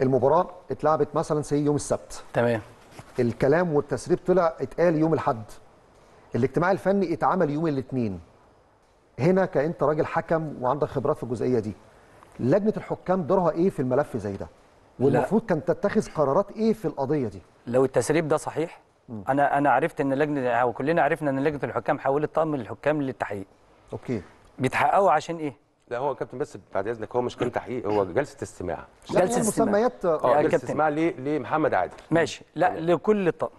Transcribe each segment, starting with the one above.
المباراه اتلعبت مثلا سي يوم السبت تمام الكلام والتسريب طلع اتقال يوم الاحد الاجتماع الفني اتعمل يوم الاثنين هنا كانت راجل حكم وعندك خبرات في الجزئيه دي لجنه الحكام دورها ايه في الملف زي ده والمفروض كانت تتخذ قرارات ايه في القضيه دي لو التسريب ده صحيح انا انا عرفت ان لجنه وكلنا عرفنا ان لجنه الحكام حولت طقم الحكام للتحقيق اوكي بيتحققوا عشان ايه لا هو كابتن بس بعد اذنك هو مش كان تحقيق هو جلسه استماع جلسه استماع مسميات اه جلسه استماع لمحمد عادل ماشي لا لكل طقم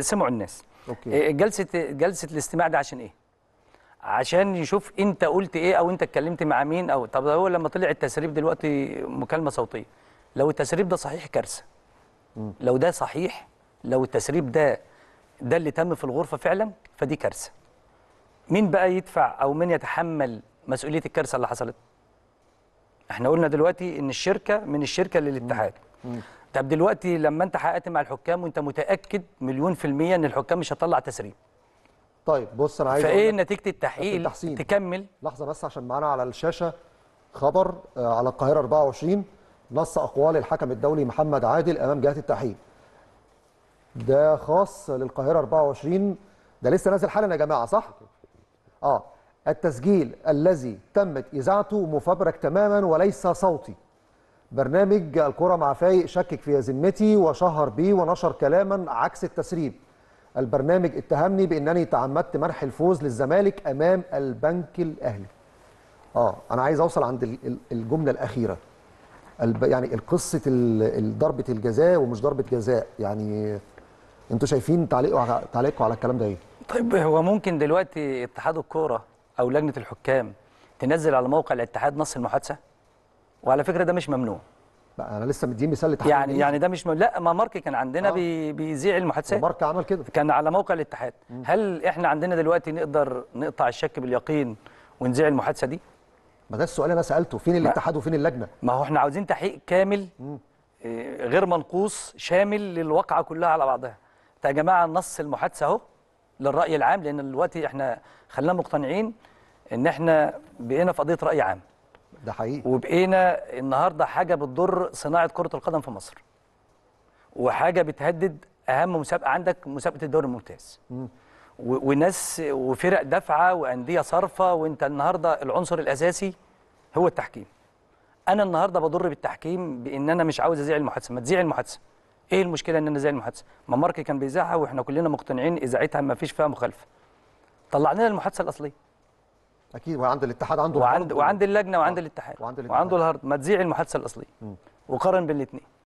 سمعوا الناس أوكي. آه، جلسه جلسه الاستماع ده عشان ايه عشان يشوف انت قلت ايه او انت اتكلمت مع مين او طب هو لما طلع التسريب دلوقتي مكالمه صوتيه لو التسريب ده صحيح كارثه لو ده صحيح لو التسريب ده ده اللي تم في الغرفه فعلا فدي كارثه مين بقى يدفع او مين يتحمل مسؤوليه الكارثه اللي حصلت احنا قلنا دلوقتي ان الشركه من الشركه للاتحاد طب دلوقتي لما انت حققت مع الحكام وانت متاكد مليون في الميه ان الحكام مش هتطلع تسريب طيب بص انا عايز فايه نتيجه التحقيق التحسين. تكمل لحظه بس عشان معانا على الشاشه خبر آه، على القاهره 24 نص اقوال الحكم الدولي محمد عادل امام جهه التحقيق ده خاص للقاهره 24 ده لسه نازل حالا يا جماعه صح اه التسجيل الذي تمت إذاعته مفبرك تماما وليس صوتي برنامج الكرة مع فايق شكك في ذمتي وشهر بي ونشر كلاما عكس التسريب البرنامج اتهمني بأنني تعمدت منح الفوز للزمالك أمام البنك الأهلي آه أنا عايز أوصل عند الجملة الأخيرة يعني القصة ضربة الجزاء ومش ضربة جزاء يعني انتوا شايفين تعليقوا على الكلام ده ايه؟ طيب هو ممكن دلوقتي اتحاد الكوره او لجنه الحكام تنزل على موقع الاتحاد نص المحادثه وعلى فكره ده مش ممنوع لا انا لسه مديين مثال لتحدي يعني إيه؟ يعني ده مش م... لا ما مارك كان عندنا آه. بيذيع المحادثات مارك عمل كده كان على موقع الاتحاد م. هل احنا عندنا دلوقتي نقدر نقطع الشك باليقين ونذيع المحادثه دي ما ده السؤال انا سالته فين الاتحاد وفين اللجنه ما هو احنا عاوزين تحقيق كامل آه، غير منقوص شامل للواقعه كلها على بعضها يا جماعه نص المحادثه اهو للراي العام لان دلوقتي احنا خلينا مقتنعين ان احنا بقينا في قضيه راي عام ده حقيقي وبقينا النهارده حاجه بتضر صناعه كره القدم في مصر وحاجه بتهدد اهم مسابقه عندك مسابقه الدوري الممتاز وناس وفرق دافعه وانديه صارفه وانت النهارده العنصر الاساسي هو التحكيم انا النهارده بضر بالتحكيم بان انا مش عاوز ازيع المحادثه ما تزيع المحادثه ايه المشكله ان انا اذاع المحادثه ما مارك كان بيذاعها واحنا كلنا مقتنعين اذاعتها ما فيش فيها مخالفه طلع لنا المحادثه الاصليه اكيد وعند الاتحاد عنده وعند وعند اللجنه وعند آه، الاتحاد وعند, الاتحاد. وعنده الهارد ما تذيع المحادثه الاصليه وقارن بين الاثنين